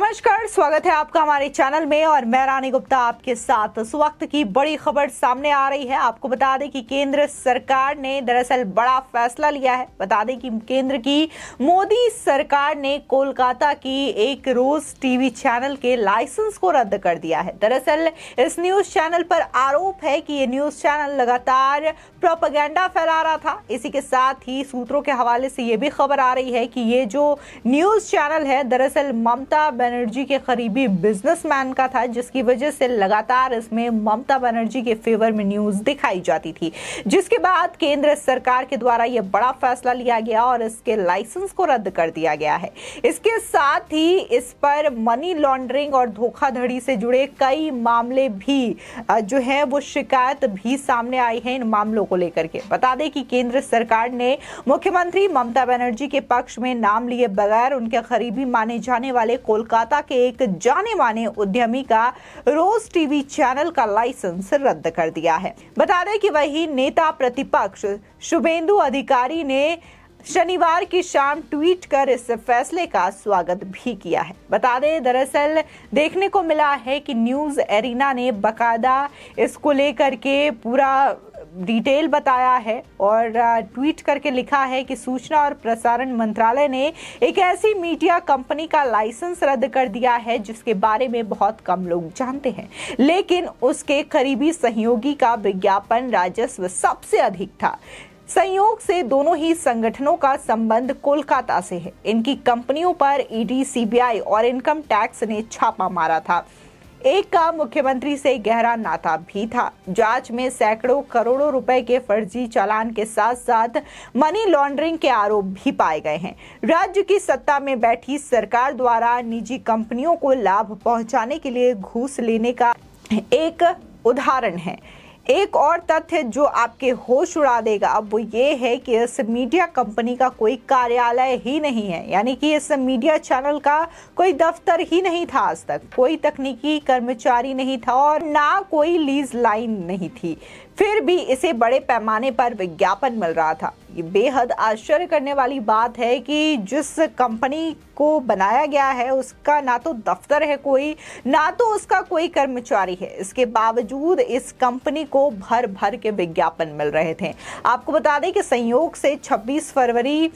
નમસ્કાર स्वागत है आपका हमारे चैनल में और मैं रानी गुप्ता आपके साथ उस वक्त की बड़ी खबर सामने आ रही है आपको बता दें कि केंद्र सरकार ने दरअसल बड़ा फैसला लिया है बता दें कि केंद्र की मोदी सरकार ने कोलकाता की एक रोज टीवी चैनल के लाइसेंस को रद्द कर दिया है दरअसल इस न्यूज चैनल पर आरोप है कि ये न्यूज चैनल लगातार प्रोपागेंडा फैला रहा था इसी के साथ ही सूत्रों के हवाले से ये भी खबर आ रही है कि ये जो न्यूज चैनल है दरअसल ममता बनर्जी के करीबी बिजनेसमैन का था जिसकी वजह से लगातार इसमें ममता बनर्जी के फेवर में न्यूज दिखाई जाती थी जिसके बाद केंद्र सरकार के द्वारा यह बड़ा फैसला लिया गया और इसके लाइसेंस को रद्द कर दिया गया है इसके साथ ही इस पर मनी लॉन्ड्रिंग और धोखाधड़ी से जुड़े कई मामले भी जो है वो शिकायत भी सामने आई है इन मामलों को लेकर के बता दें कि केंद्र सरकार ने मुख्यमंत्री ममता बनर्जी के पक्ष में नाम लिए बगैर उनके करीबी माने जाने वाले कोलकाता के एक जाने माने उद्यमी का रोज टीवी चैनल का लाइसेंस रद्द कर दिया है बता दें कि वही नेता प्रतिपक्ष शुभेंदु अधिकारी ने शनिवार की शाम ट्वीट कर इस फैसले का स्वागत भी किया है बता दें दरअसल देखने को मिला है कि न्यूज एरिना ने बकायदा इसको लेकर के पूरा डिटेल बताया है और ट्वीट करके लिखा है कि सूचना और प्रसारण मंत्रालय ने एक ऐसी मीडिया कंपनी का लाइसेंस रद्द कर दिया है जिसके बारे में बहुत कम लोग जानते हैं लेकिन उसके करीबी सहयोगी का विज्ञापन राजस्व सबसे अधिक था संयोग से दोनों ही संगठनों का संबंध कोलकाता से है इनकी कंपनियों पर ईडी सीबीआई और इनकम टैक्स ने छापा मारा था एक का मुख्यमंत्री से गहरा नाता भी था जांच में सैकड़ों करोड़ों रुपए के फर्जी चालान के साथ साथ मनी लॉन्ड्रिंग के आरोप भी पाए गए हैं राज्य की सत्ता में बैठी सरकार द्वारा निजी कंपनियों को लाभ पहुंचाने के लिए घूस लेने का एक उदाहरण है एक और तथ्य जो आपके होश उड़ा देगा अब वो ये है कि इस मीडिया कंपनी का कोई कार्यालय ही नहीं है यानी कि इस मीडिया चैनल का कोई दफ्तर ही नहीं था आज तक कोई तकनीकी कर्मचारी नहीं था और ना कोई लीज लाइन नहीं थी फिर भी इसे बड़े पैमाने पर विज्ञापन मिल रहा था ये बेहद आश्चर्य करने वाली बात है कि जिस कंपनी को बनाया गया है उसका ना तो दफ्तर है कोई ना तो उसका कोई कर्मचारी है इसके बावजूद इस कंपनी को भर भर के विज्ञापन मिल रहे थे आपको बता दें कि संयोग से 26 फरवरी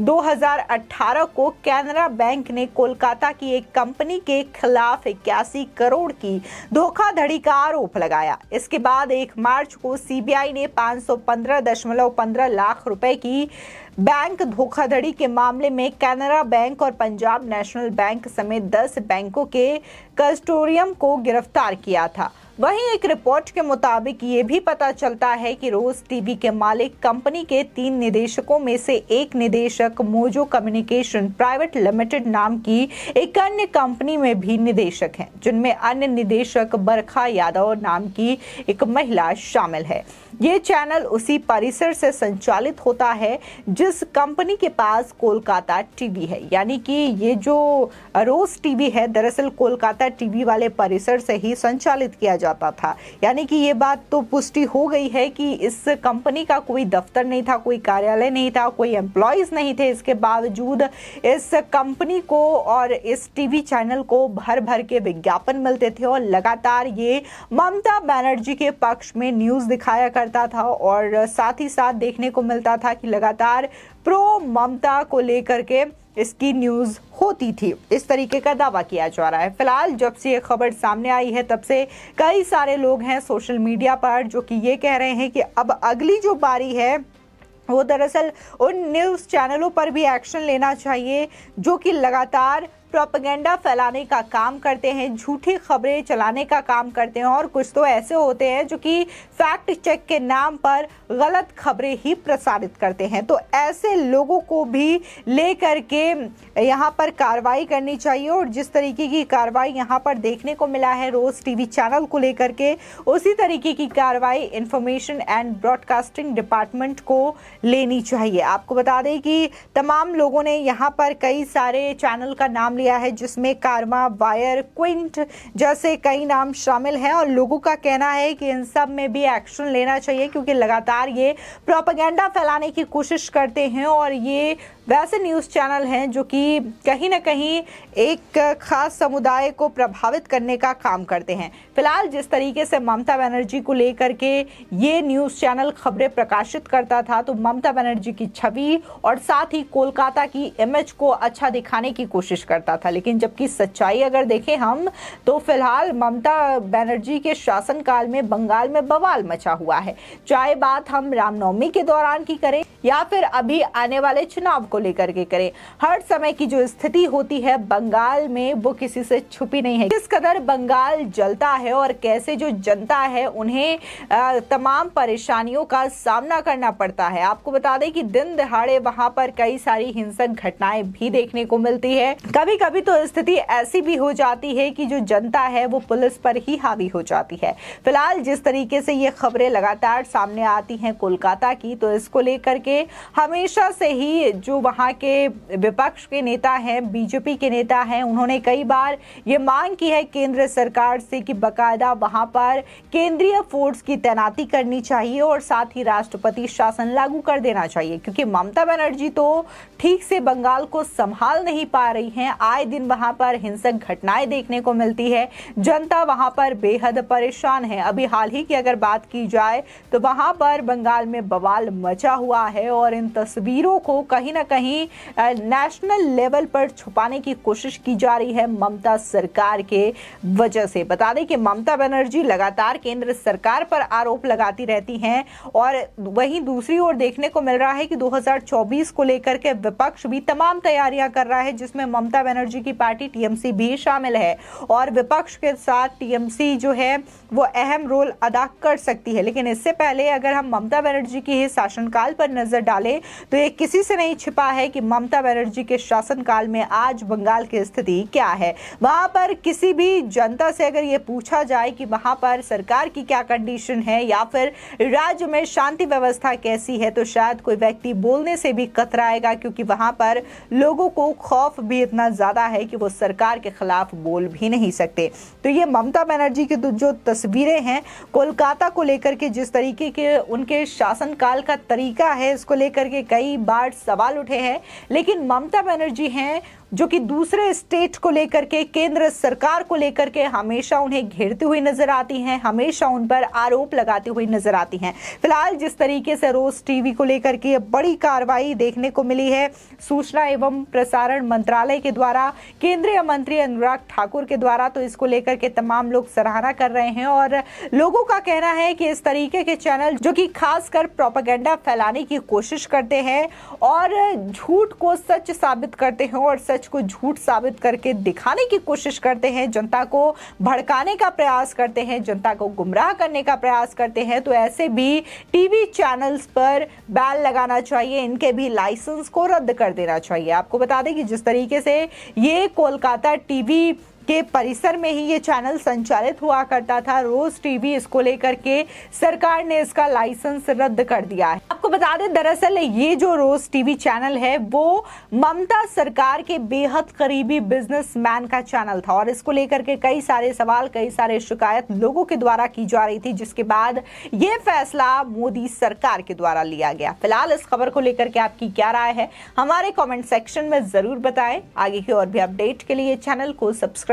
2018 को कैनरा बैंक ने कोलकाता की एक कंपनी के खिलाफ इक्यासी करोड़ की धोखाधड़ी का आरोप लगाया इसके बाद 1 मार्च को सीबीआई ने 515.15 लाख रुपए की बैंक धोखाधड़ी के मामले में कैनरा बैंक और पंजाब नेशनल बैंक समेत 10 बैंकों के कस्टोरियम को गिरफ्तार किया था वहीं एक रिपोर्ट के मुताबिक ये भी पता चलता है कि रोज टीवी के मालिक कंपनी के तीन निदेशकों में से एक निदेशक मोजो कम्युनिकेशन प्राइवेट लिमिटेड नाम की एक अन्य कंपनी में भी निदेशक हैं जिनमें अन्य निदेशक बरखा यादव नाम की एक महिला शामिल है ये चैनल उसी परिसर से संचालित होता है जिस कंपनी के पास कोलकाता टीवी है यानी कि ये जो रोज टीवी है दरअसल कोलकाता टीवी वाले परिसर से ही संचालित किया जाता जाता था यानी कि ये बात तो पुष्टि हो गई है कि इस कंपनी का कोई दफ्तर नहीं था कोई कार्यालय नहीं था कोई एम्प्लॉयज़ नहीं थे इसके बावजूद इस कंपनी को और इस टीवी चैनल को भर भर के विज्ञापन मिलते थे और लगातार ये ममता बनर्जी के पक्ष में न्यूज़ दिखाया करता था और साथ ही साथ देखने को मिलता था कि लगातार प्रो ममता को लेकर के इसकी न्यूज़ होती थी इस तरीके का दावा किया जा रहा है फिलहाल जब से ये खबर सामने आई है तब से कई सारे लोग हैं सोशल मीडिया पर जो कि ये कह रहे हैं कि अब अगली जो बारी है वो दरअसल उन न्यूज़ चैनलों पर भी एक्शन लेना चाहिए जो कि लगातार प्रोपेगेंडा फैलाने का काम करते हैं झूठी खबरें चलाने का काम करते हैं और कुछ तो ऐसे होते हैं जो कि फैक्ट चेक के नाम पर गलत खबरें ही प्रसारित करते हैं तो ऐसे लोगों को भी ले करके यहाँ पर कार्रवाई करनी चाहिए और जिस तरीके की कार्रवाई यहाँ पर देखने को मिला है रोज़ टीवी चैनल को लेकर के उसी तरीके की कार्रवाई इंफॉर्मेशन एंड ब्रॉडकास्टिंग डिपार्टमेंट को लेनी चाहिए आपको बता दें कि तमाम लोगों ने यहाँ पर कई सारे चैनल का नाम लिया लिया है जिसमें कारमा वायर क्विंट जैसे कई नाम शामिल हैं और लोगों का कहना है कि इन सब में भी एक्शन लेना चाहिए क्योंकि लगातार ये प्रोपागेंडा फैलाने की कोशिश करते हैं और ये वैसे न्यूज़ चैनल हैं जो कि कहीं ना कहीं एक खास समुदाय को प्रभावित करने का काम करते हैं फिलहाल जिस तरीके से ममता बनर्जी को लेकर के ये न्यूज़ चैनल खबरें प्रकाशित करता था तो ममता बनर्जी की छवि और साथ ही कोलकाता की इमेज को अच्छा दिखाने की कोशिश करता था लेकिन जबकि सच्चाई अगर देखें हम तो फिलहाल ममता बनर्जी के शासनकाल में बंगाल में बवाल मचा हुआ है चाहे बात हम रामनवमी के दौरान की करें या फिर अभी आने वाले चुनाव को लेकर के करें हर समय की जो स्थिति होती है बंगाल में वो किसी से छुपी नहीं है किस कदर बंगाल जलता है और कैसे जो जनता है उन्हें तमाम परेशानियों का सामना करना पड़ता है आपको बता दें कि दिन दहाड़े वहां पर कई सारी हिंसक घटनाएं भी देखने को मिलती है कभी कभी तो स्थिति ऐसी भी हो जाती है कि जो जनता है वो पुलिस पर ही हावी हो जाती है फिलहाल जिस तरीके से ये खबरें लगातार सामने आती हैं कोलकाता की तो इसको लेकर के लिए हमेशा से ही जो वहाँ के विपक्ष के नेता हैं बीजेपी के नेता हैं उन्होंने कई बार ये मांग की है केंद्र सरकार से कि बकायदा वहाँ पर केंद्रीय फोर्स की तैनाती करनी चाहिए और साथ ही राष्ट्रपति शासन लागू कर देना चाहिए क्योंकि ममता बनर्जी तो ठीक से बंगाल को संभाल नहीं पा रही हैं आए दिन वहाँ पर हिंसक घटनाएं देखने को मिलती है जनता वहाँ पर बेहद परेशान है अभी हाल ही की अगर बात की जाए तो वहाँ पर बंगाल में बवाल मचा हुआ है है और इन तस्वीरों को कहीं ना कहीं नेशनल लेवल पर छुपाने की कोशिश की जा रही है ममता सरकार के वजह से बता दें कि ममता बनर्जी लगातार केंद्र सरकार पर आरोप लगाती रहती हैं और वहीं दूसरी ओर देखने को मिल रहा है कि 2024 को लेकर के विपक्ष भी तमाम तैयारियां कर रहा है जिसमें ममता बनर्जी की पार्टी टीएमसी भी शामिल है और विपक्ष के साथ टीएमसी जो है वो अहम रोल अदा कर सकती है लेकिन इससे पहले अगर हम ममता बनर्जी के शासनकाल पर नजर नज़र डालें तो ये किसी से नहीं छिपा है कि ममता बनर्जी के शासनकाल में आज बंगाल की स्थिति क्या है वहां पर किसी भी जनता से अगर ये पूछा जाए कि वहां पर सरकार की क्या कंडीशन है या फिर राज्य में शांति व्यवस्था कैसी है तो शायद कोई व्यक्ति बोलने से भी कतराएगा क्योंकि वहां पर लोगों को खौफ भी इतना ज़्यादा है कि वो सरकार के खिलाफ बोल भी नहीं सकते तो ये ममता बनर्जी की तो जो तस्वीरें हैं कोलकाता को लेकर के जिस तरीके के उनके शासनकाल का तरीका है इसको लेकर के कई बार सवाल उठे हैं लेकिन ममता बनर्जी हैं जो कि दूसरे स्टेट को लेकर के केंद्र सरकार को लेकर के हमेशा उन्हें घेरती हुई नजर आती हैं हमेशा उन पर आरोप लगाती हुई नजर आती हैं फिलहाल जिस तरीके से रोज टीवी को लेकर के बड़ी कार्रवाई देखने को मिली है सूचना एवं प्रसारण मंत्रालय के द्वारा केंद्रीय मंत्री अनुराग ठाकुर के द्वारा तो इसको लेकर के तमाम लोग सराहना कर रहे हैं और लोगों का कहना है कि इस तरीके के चैनल जो कि खासकर प्रोपागेंडा फैलाने की कोशिश करते हैं और झूठ को सच साबित करते हैं और सच सच को झूठ साबित करके दिखाने की कोशिश करते हैं जनता को भड़काने का प्रयास करते हैं जनता को गुमराह करने का प्रयास करते हैं तो ऐसे भी टीवी चैनल्स पर बैन लगाना चाहिए इनके भी लाइसेंस को रद्द कर देना चाहिए आपको बता दें कि जिस तरीके से ये कोलकाता टीवी के परिसर में ही ये चैनल संचालित हुआ करता था रोज टीवी इसको लेकर के सरकार ने इसका लाइसेंस रद्द कर दिया है आपको बता दें दरअसल ये जो रोज टीवी चैनल है वो ममता सरकार के बेहद करीबी बिजनेसमैन का चैनल था और इसको लेकर के कई सारे सवाल कई सारे शिकायत लोगों के द्वारा की जा रही थी जिसके बाद ये फैसला मोदी सरकार के द्वारा लिया गया फिलहाल इस खबर को लेकर के आपकी क्या राय है हमारे कॉमेंट सेक्शन में जरूर बताएं आगे की और भी अपडेट के लिए चैनल को सब्सक्राइब